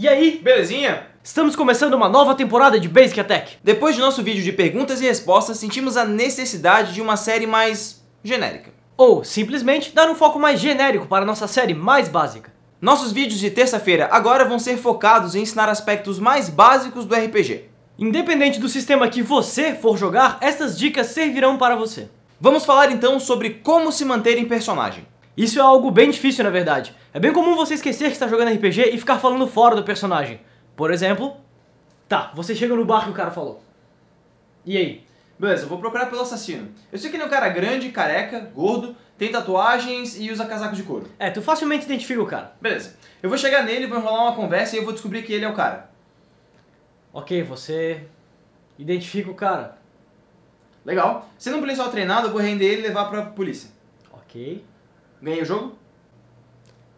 E aí, belezinha? Estamos começando uma nova temporada de Basic Attack. Depois de nosso vídeo de perguntas e respostas, sentimos a necessidade de uma série mais genérica. Ou, simplesmente, dar um foco mais genérico para nossa série mais básica. Nossos vídeos de terça-feira agora vão ser focados em ensinar aspectos mais básicos do RPG. Independente do sistema que você for jogar, essas dicas servirão para você. Vamos falar então sobre como se manter em personagem. Isso é algo bem difícil na verdade. É bem comum você esquecer que está jogando RPG e ficar falando fora do personagem. Por exemplo, tá, você chega no bar que o cara falou. E aí? Beleza, eu vou procurar pelo assassino. Eu sei que ele é um cara grande, careca, gordo, tem tatuagens e usa casaco de couro. É, tu facilmente identifica o cara. Beleza. Eu vou chegar nele, vou enrolar uma conversa e eu vou descobrir que ele é o cara. Ok, você identifica o cara. Legal. Sendo um policial treinado, eu vou render ele e levar pra polícia. Ok. Ganhei o jogo?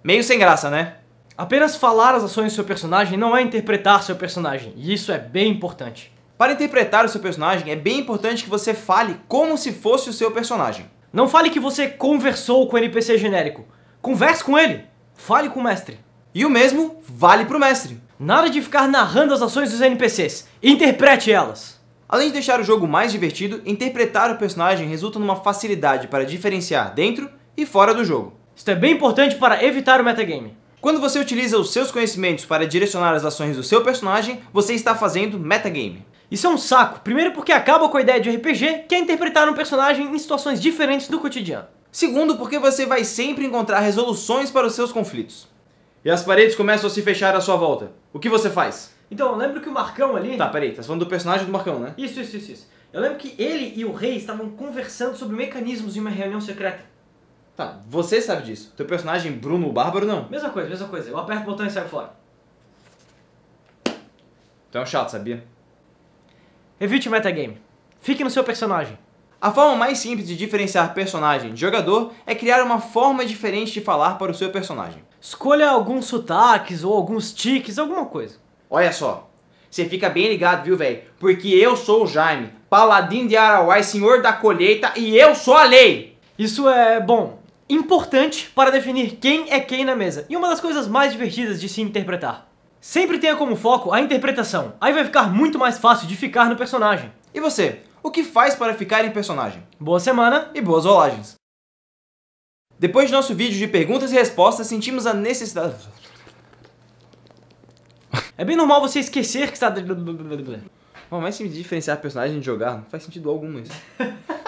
Meio sem graça, né? Apenas falar as ações do seu personagem não é interpretar seu personagem, e isso é bem importante. Para interpretar o seu personagem, é bem importante que você fale como se fosse o seu personagem. Não fale que você conversou com o NPC genérico. Converse com ele. Fale com o mestre. E o mesmo vale para o mestre. Nada de ficar narrando as ações dos NPCs. Interprete elas. Além de deixar o jogo mais divertido, interpretar o personagem resulta numa facilidade para diferenciar dentro e fora do jogo. Isso é bem importante para evitar o metagame. Quando você utiliza os seus conhecimentos para direcionar as ações do seu personagem, você está fazendo metagame. Isso é um saco, primeiro porque acaba com a ideia de RPG, que é interpretar um personagem em situações diferentes do cotidiano. Segundo, porque você vai sempre encontrar resoluções para os seus conflitos. E as paredes começam a se fechar à sua volta. O que você faz? Então, eu lembro que o Marcão ali... Tá, peraí, tá falando do personagem do Marcão, né? Isso, isso, isso, isso. Eu lembro que ele e o rei estavam conversando sobre mecanismos em uma reunião secreta. Tá, você sabe disso. Teu personagem, Bruno Bárbaro, não. Mesma coisa, mesma coisa. Eu aperto o botão e saio fora. então é um chato, sabia? Evite o metagame. Fique no seu personagem. A forma mais simples de diferenciar personagem de jogador é criar uma forma diferente de falar para o seu personagem. Escolha alguns sotaques ou alguns tiques, alguma coisa. Olha só, você fica bem ligado, viu, velho? Porque eu sou o Jaime, paladino de Arauai, senhor da colheita, e eu sou a lei! Isso é bom, importante para definir quem é quem na mesa, e uma das coisas mais divertidas de se interpretar. Sempre tenha como foco a interpretação, aí vai ficar muito mais fácil de ficar no personagem. E você, o que faz para ficar em personagem? Boa semana e boas rolagens! Depois de nosso vídeo de perguntas e respostas, sentimos a necessidade... É bem normal você esquecer que está... Bom, mas se diferenciar personagem de jogar, não faz sentido algum isso.